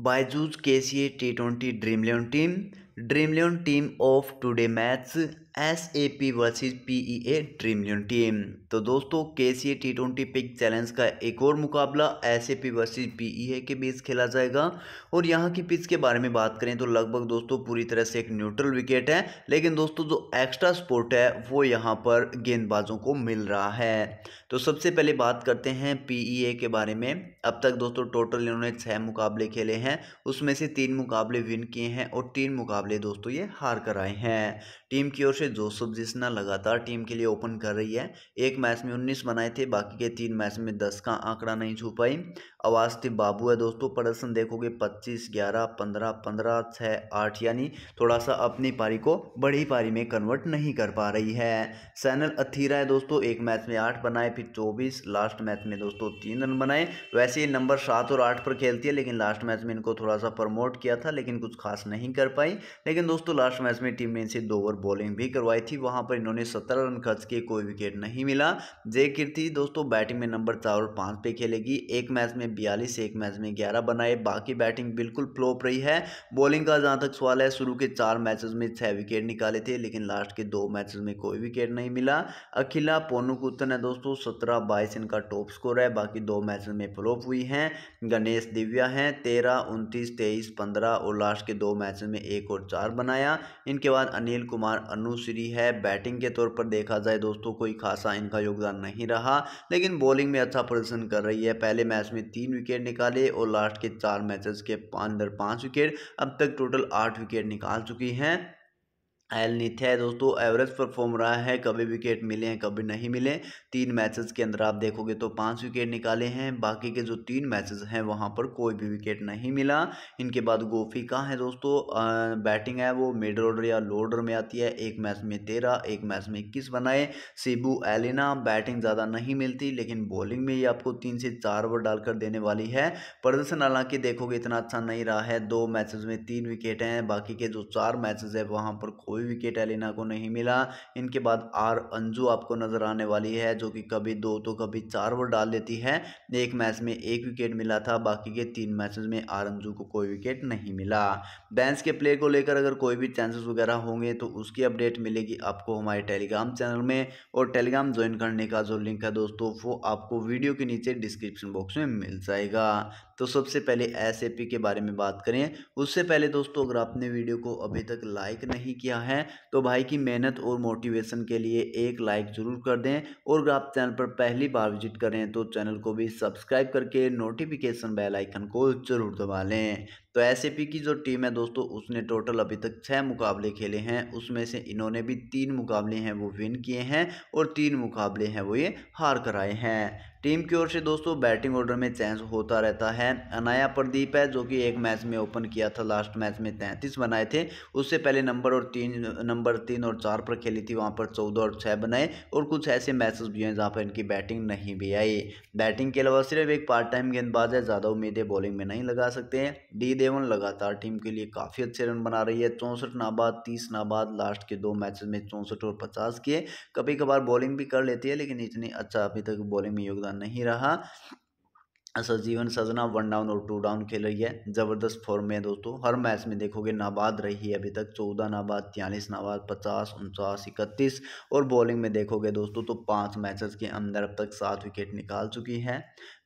BYJU'S K C A T twenty dream eleven team dream eleven team of today match S A P versus P E A dream eleven team तो दोस्तों K C A T twenty pick challenge का एक और मुकाबला S A P versus P E A के बीच खेला जाएगा और यहाँ की पिच के बारे में बात करें तो लगभग दोस्तों पूरी तरह से एक न्यूट्रल विकेट है लेकिन दोस्तों जो एक्स्ट्रा स्पोर्ट है वो यहाँ पर गेंदबाजों को मिल रहा है तो सबसे पहले बात करते हैं पी ई ए के बारे में अब तक दोस्तों टोटल इन्होंने छः मुकाबले खेले हैं उसमें से तीन मुकाबले विन किए हैं और तीन मुकाबले मुकाबले दोस्तों ये हार कर आए हैं टीम की ओर से जोसफ जिसना लगातार टीम के लिए ओपन कर रही है एक मैच में उन्नीस बनाए थे बाकी के तीन मैच में दस का आंकड़ा नहीं छू पाई अवास्ती बाबू है दोस्तों प्रदर्शन देखोगे पच्चीस ग्यारह पंद्रह पंद्रह छः आठ यानी थोड़ा सा अपनी पारी को बड़ी पारी में कन्वर्ट नहीं कर पा रही है सैनल अथीरा है दोस्तों एक मैच में आठ बनाए फिर चौबीस लास्ट मैच में दोस्तों तीन रन बनाए वैसे ये नंबर सात और आठ पर खेलती है लेकिन लास्ट मैच में इनको थोड़ा सा प्रमोट किया था लेकिन कुछ खास नहीं कर पाई लेकिन दोस्तों लास्ट मैच में टीम ने इनसे दो ओवर बॉलिंग भी करवाई थी वहाँ पर इन्होंने सत्रह रन खर्च किए कोई विकेट नहीं मिला जय कीर्ति दोस्तों बैटिंग में नंबर चार और पाँच पे खेलेगी एक मैच में बयालीस एक मैच में ग्यारह बनाए बाकी बैटिंग बिल्कुल फ्लोप रही है बॉलिंग का जहाँ तक सवाल है शुरू के चार मैचेस में छः विकेट निकाले थे लेकिन लास्ट के दो मैचेस में कोई विकेट नहीं मिला अखिला पोनू कुत्तन है दोस्तों सत्रह बाईस इनका टॉप स्कोर है बाकी दो मैच में फ्लोप हुई हैं गणेश दिव्या हैं तेरह उनतीस तेईस पंद्रह और लास्ट के दो मैच में एक और चार बनाया इनके बाद अनिल कुमार अनुश्री है बैटिंग के तौर पर देखा जाए दोस्तों कोई खासा इनका योगदान नहीं रहा लेकिन बॉलिंग में अच्छा प्रदर्शन कर रही है पहले मैच में तीन विकेट निकाले और लास्ट के चार मैचेस के अंदर पांच विकेट अब तक टोटल आठ विकेट निकाल चुकी हैं एल है दोस्तों एवरेज परफॉर्म रहा है कभी विकेट मिले हैं कभी नहीं मिले तीन मैचेस के अंदर आप देखोगे तो पांच विकेट निकाले हैं बाकी के जो तीन मैचेस हैं वहां पर कोई भी विकेट नहीं मिला इनके बाद गोफी कहाँ है दोस्तों आ, बैटिंग है वो मिड ऑर्डर या लो ऑर्डर में आती है एक मैच में तेरह एक मैच में इक्कीस बनाए सिबू एलिना बैटिंग ज़्यादा नहीं मिलती लेकिन बॉलिंग में ये आपको तीन से चार ओवर डालकर देने वाली है प्रदर्शन हालांकि देखोगे इतना अच्छा नहीं रहा है दो मैचेस में तीन विकेट हैं बाकी के जो चार मैचेज है वहाँ पर कोई कोई विकेट एलिना को नहीं मिला इनके बाद आर अंजू आपको नज़र आने वाली है जो कि कभी दो तो कभी चार ओवर डाल देती है एक मैच में एक विकेट मिला था बाकी के तीन मैच में आर अंजू को कोई विकेट नहीं मिला बैंस के प्लेयर को लेकर अगर कोई भी चांसेस वगैरह होंगे तो उसकी अपडेट मिलेगी आपको हमारे टेलीग्राम चैनल में और टेलीग्राम ज्वाइन करने का जो लिंक है दोस्तों वो आपको वीडियो के नीचे डिस्क्रिप्शन बॉक्स में मिल जाएगा तो सबसे पहले एस के बारे में बात करें उससे पहले दोस्तों अगर आपने वीडियो को अभी तक लाइक नहीं किया है तो भाई की मेहनत और मोटिवेशन के लिए एक लाइक ज़रूर कर दें और अगर आप चैनल पर पहली बार विजिट करें तो चैनल को भी सब्सक्राइब करके नोटिफिकेशन बेल आइकन को जरूर दबा लें तो एस की जो टीम है दोस्तों उसने टोटल अभी तक छः मुकाबले खेले हैं उसमें से इन्होंने भी तीन मुकाबले हैं वो विन किए हैं और तीन मुकाबले हैं वो ये हार कर आए हैं टीम की ओर से दोस्तों बैटिंग ऑर्डर में चेंज होता रहता है अनाया प्रदीप है जो कि एक मैच में ओपन किया था लास्ट मैच में तैंतीस बनाए थे उससे पहले नंबर और तीन नंबर तीन और चार पर खेली थी वहाँ पर चौदह और छः बनाए और कुछ ऐसे मैचेस भी हैं जहाँ पर इनकी बैटिंग नहीं भी आई बैटिंग के अलावा सिर्फ एक पार्ट टाइम गेंदबाज है ज़्यादा उम्मीदें बॉलिंग में नहीं लगा सकते हैं डी देवन लगातार टीम के लिए काफ़ी अच्छे रन बना रही है चौंसठ नाबाद तीस नाबाद लास्ट के दो मैच में चौंसठ और पचास किए कभी कभार बॉलिंग भी कर लेती है लेकिन इतनी अच्छा अभी तक बॉलिंग में योगदान नहीं रहा सजीवन सजना वन डाउन और टू डाउन खेल रही है ज़बरदस्त फॉर्म में है दोस्तों हर मैच में देखोगे नाबाद रही है अभी तक चौदह नाबाद तियालीस नाबाद पचास उनचास इकतीस और बॉलिंग में देखोगे दोस्तों तो पाँच मैचेस के अंदर अब तक सात विकेट निकाल चुकी है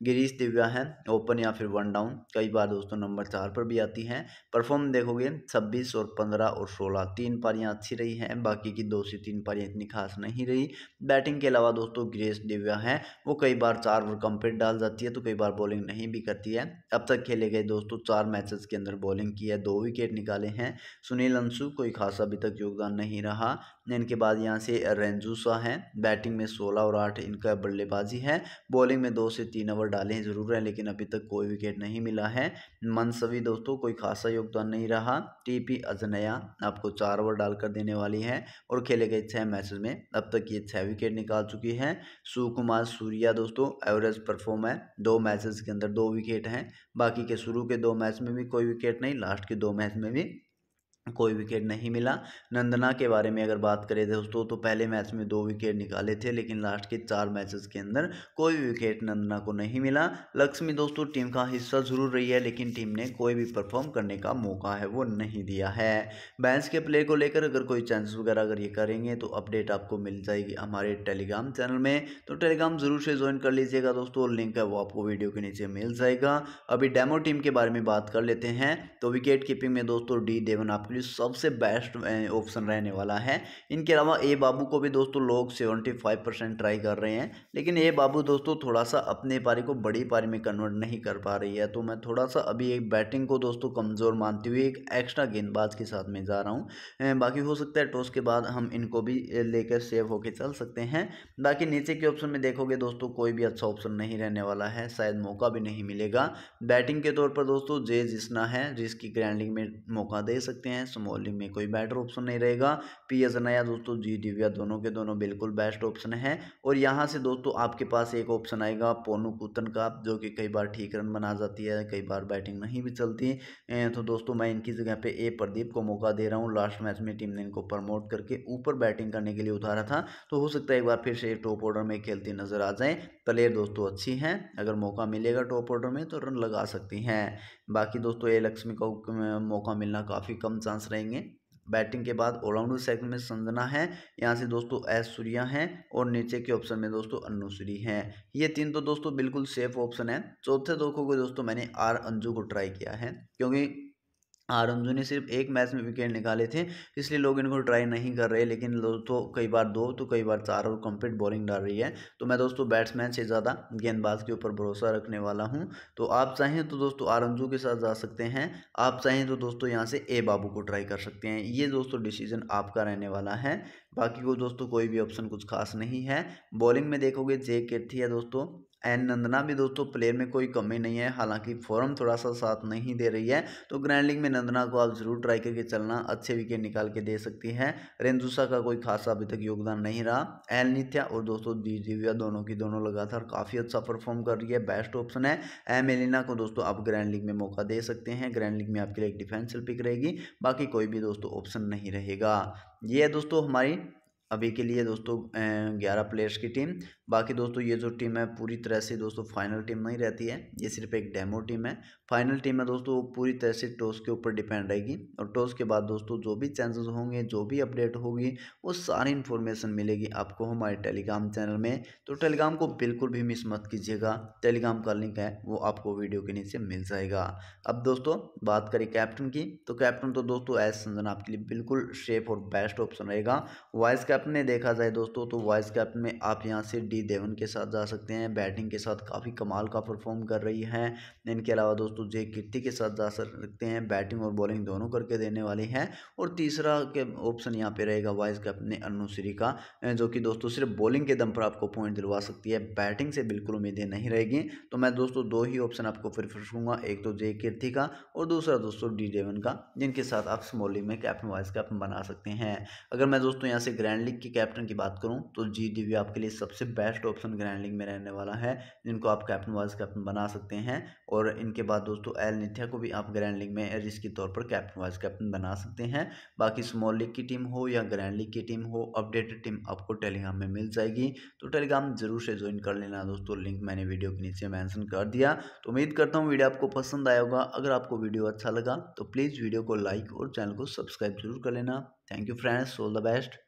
गिरीश दिव्या है ओपन या फिर वन डाउन कई बार दोस्तों नंबर चार पर भी आती हैं परफॉर्म देखोगे छब्बीस और पंद्रह और सोलह तीन पारियाँ अच्छी रही हैं बाकी की दो से तीन पारियाँ इतनी खास नहीं रही बैटिंग के अलावा दोस्तों गिरीश दिव्या हैं वो कई बार चार ओवर कम्प्लीट डाल जाती है तो कई बार बॉलिंग नहीं भी करती है अब तक खेले गए दोस्तों चार मैचेस के अंदर बॉलिंग की है दो विकेट निकाले हैं सुनील अंशु कोई खास अभी तक योगदान नहीं रहा इनके बाद यहाँ से रेंजूसा हैं बैटिंग में सोलह और आठ इनका बल्लेबाजी है बॉलिंग में दो से तीन ओवर डाले हैं ज़रूर हैं लेकिन अभी तक कोई विकेट नहीं मिला है मनसवी दोस्तों कोई खासा योगदान नहीं रहा टी पी अजनया आपको चार ओवर डालकर देने वाली है और खेले गए छः मैच में अब तक ये छः विकेट निकाल चुकी है सुकुमार सूर्या दोस्तों एवरेज परफॉर्म है दो मैचेस के अंदर दो विकेट हैं बाकी के शुरू के दो मैच में भी कोई विकेट नहीं लास्ट के दो मैच में भी कोई विकेट नहीं मिला नंदना के बारे में अगर बात करें दोस्तों तो पहले मैच में दो विकेट निकाले थे लेकिन लास्ट के चार मैचेस के अंदर कोई भी विकेट नंदना को नहीं मिला लक्ष्मी दोस्तों टीम का हिस्सा जरूर रही है लेकिन टीम ने कोई भी परफॉर्म करने का मौका है वो नहीं दिया है बैंस के प्लेयर को लेकर अगर कोई चांस वगैरह अगर ये करेंगे तो अपडेट आपको मिल जाएगी हमारे टेलीग्राम चैनल में तो टेलीग्राम ज़रूर से ज्वाइन कर लीजिएगा दोस्तों लिंक है वो आपको वीडियो के नीचे मिल जाएगा अभी डेमो टीम के बारे में बात कर लेते हैं तो विकेट कीपिंग में दोस्तों डी देवन आपके लिए सबसे बेस्ट ऑप्शन रहने वाला है इनके अलावा ए बाबू को भी दोस्तों लोग सेवेंटी फाइव परसेंट ट्राई कर रहे हैं लेकिन ए बाबू दोस्तों थोड़ा सा अपने पारी को बड़ी पारी में कन्वर्ट नहीं कर पा रही है तो मैं थोड़ा सा अभी एक बैटिंग को दोस्तों कमज़ोर मानते हुए एक एक्स्ट्रा गेंदबाज के साथ में जा रहा हूँ बाकी हो सकता है टॉस के बाद हम इनको भी लेकर सेव होकर चल सकते हैं बाकी नीचे के ऑप्शन में देखोगे दोस्तों कोई भी अच्छा ऑप्शन नहीं रहने वाला है शायद मौका भी नहीं मिलेगा बैटिंग के तौर पर दोस्तों जे जिसना है जिसकी ग्रैंडिंग में मौका दे सकते हैं स्मॉल ई में कोई बेटर ऑप्शन नहीं रहेगा पी एस नया दोस्तों जी दिव्या दोनों के दोनों बिल्कुल बेस्ट ऑप्शन है और यहाँ से दोस्तों आपके पास एक ऑप्शन आएगा पोनू कूतन का जो कि कई बार ठीक रन बना जाती है कई बार बैटिंग नहीं भी चलती तो दोस्तों मैं इनकी जगह पर ए प्रदीप को मौका दे रहा हूँ लास्ट मैच में टीम ने इनको प्रमोट करके ऊपर बैटिंग करने के लिए उतारा था तो हो सकता है एक बार फिर से टॉप ऑर्डर में खेलती नजर आ जाए प्लेयर दोस्तों अच्छी हैं अगर मौका मिलेगा टॉप ऑर्डर में तो रन लगा सकती हैं बाकी दोस्तों ए लक्ष्मी को मौका मिलना काफ़ी कम चांस चांस रहेंगे बैटिंग के बाद ऑलराउंडर सेक्शन में संजना है यहाँ से दोस्तों एस सूर्या हैं और नीचे के ऑप्शन में दोस्तों अनुश्री हैं ये तीन तो दोस्तों बिल्कुल सेफ ऑप्शन है चौथे दो तो को दोस्तों मैंने आर अंजू को ट्राई किया है क्योंकि आरमजू ने सिर्फ एक मैच में विकेट निकाले थे इसलिए लोग इनको ट्राई नहीं कर रहे लेकिन दोस्तों कई बार दो तो कई बार चार और कंप्लीट बॉलिंग डाल रही है तो मैं दोस्तों बैट्समैन से ज़्यादा गेंदबाज के ऊपर भरोसा रखने वाला हूं तो आप चाहें तो दोस्तों आरमजू के साथ जा सकते हैं आप चाहें तो दोस्तों यहाँ से ए बाबू को ट्राई कर सकते हैं ये दोस्तों डिसीजन आपका रहने वाला है बाकी को दोस्तों कोई भी ऑप्शन कुछ खास नहीं है बॉलिंग में देखोगे जे केथी है दोस्तों एन नंदना भी दोस्तों प्लेयर में कोई कमी नहीं है हालांकि फॉर्म थोड़ा सा साथ नहीं दे रही है तो ग्रैंड लीग में नंदना को आप जरूर ट्राई करके चलना अच्छे विकेट निकाल के दे सकती है रेंदुसा का कोई खासा अभी तक योगदान नहीं रहा एल नित्या और दोस्तों दी दिव्या दोनों की दोनों लगातार काफ़ी अच्छा परफॉर्म कर रही है बेस्ट ऑप्शन है एम एलिना को दोस्तों आप ग्रैंड लीग में मौका दे सकते हैं ग्रैंड लीग में आपके लिए एक डिफेंसल पिक रहेगी बाकी कोई भी दोस्तों ऑप्शन नहीं रहेगा ये है दोस्तों हमारी अभी के लिए दोस्तों ग्यारह प्लेयर्स की टीम बाकी दोस्तों ये जो टीम है पूरी तरह से दोस्तों फाइनल टीम नहीं रहती है ये सिर्फ एक डेमो टीम है फाइनल टीम है दोस्तों पूरी तरह से टॉस के ऊपर डिपेंड रहेगी और टॉस के बाद दोस्तों जो भी चेंजेस होंगे जो भी अपडेट होगी वो सारी इन्फॉर्मेशन मिलेगी आपको हमारे टेलीग्राम चैनल में तो टेलीग्राम को बिल्कुल भी मिस मत कीजिएगा टेलीग्राम का लिंक है वो आपको वीडियो के नीचे मिल जाएगा अब दोस्तों बात करें कैप्टन की तो कैप्टन तो दोस्तों एस संजन आपके लिए बिल्कुल सेफ और बेस्ट ऑप्शन रहेगा वाइस कैप में देखा जाए दोस्तों तो वॉइस कैप में आप यहाँ से डी देवन के साथ जा सकते हैं बैटिंग के साथ काफ़ी कमाल का परफॉर्म कर रही हैं इनके अलावा दोस्तों जे कीर्ति के साथ जा सकते हैं बैटिंग और बॉलिंग दोनों करके देने वाली हैं और तीसरा के ऑप्शन यहाँ पे रहेगा वॉइस कैप ने अनुश्री का जो कि दोस्तों सिर्फ बॉलिंग के दम पर आपको पॉइंट दिलवा सकती है बैटिंग से बिल्कुल उम्मीदें नहीं रहेगी तो मैं दोस्तों दो ही ऑप्शन आपको फिर करूँगा एक तो जे कीर्ति का और दूसरा दोस्तों डी देवन का जिनके साथ आप स्मॉलिंग में कैप वाइस कैप बना सकते हैं अगर मैं दोस्तों यहाँ से ग्रैंड लीग के कैप्टन की बात करूं तो जी डी आपके लिए सबसे बेस्ट ऑप्शन ग्रैंड लीग में रहने वाला है जिनको आप कैप्टन वाइस कैप्टन बना सकते हैं और इनके बाद दोस्तों एल निथिया को भी आप ग्रैंड लीग में रिस्क के तौर पर कैप्टन वाइस कैप्टन बना सकते हैं बाकी स्मॉल लीग की टीम हो या ग्रैंड लीग की टीम हो अपडेटेड टीम आपको टेलीग्राम में मिल जाएगी तो टेलीग्राम जरूर से ज्वाइन कर लेना दोस्तों लिंक मैंने वीडियो के नीचे मैंसन कर दिया तो उम्मीद करता हूँ वीडियो आपको पसंद आया होगा अगर आपको वीडियो अच्छा लगा तो प्लीज़ वीडियो को लाइक और चैनल को सब्सक्राइब जरूर कर लेना thank you friends all the best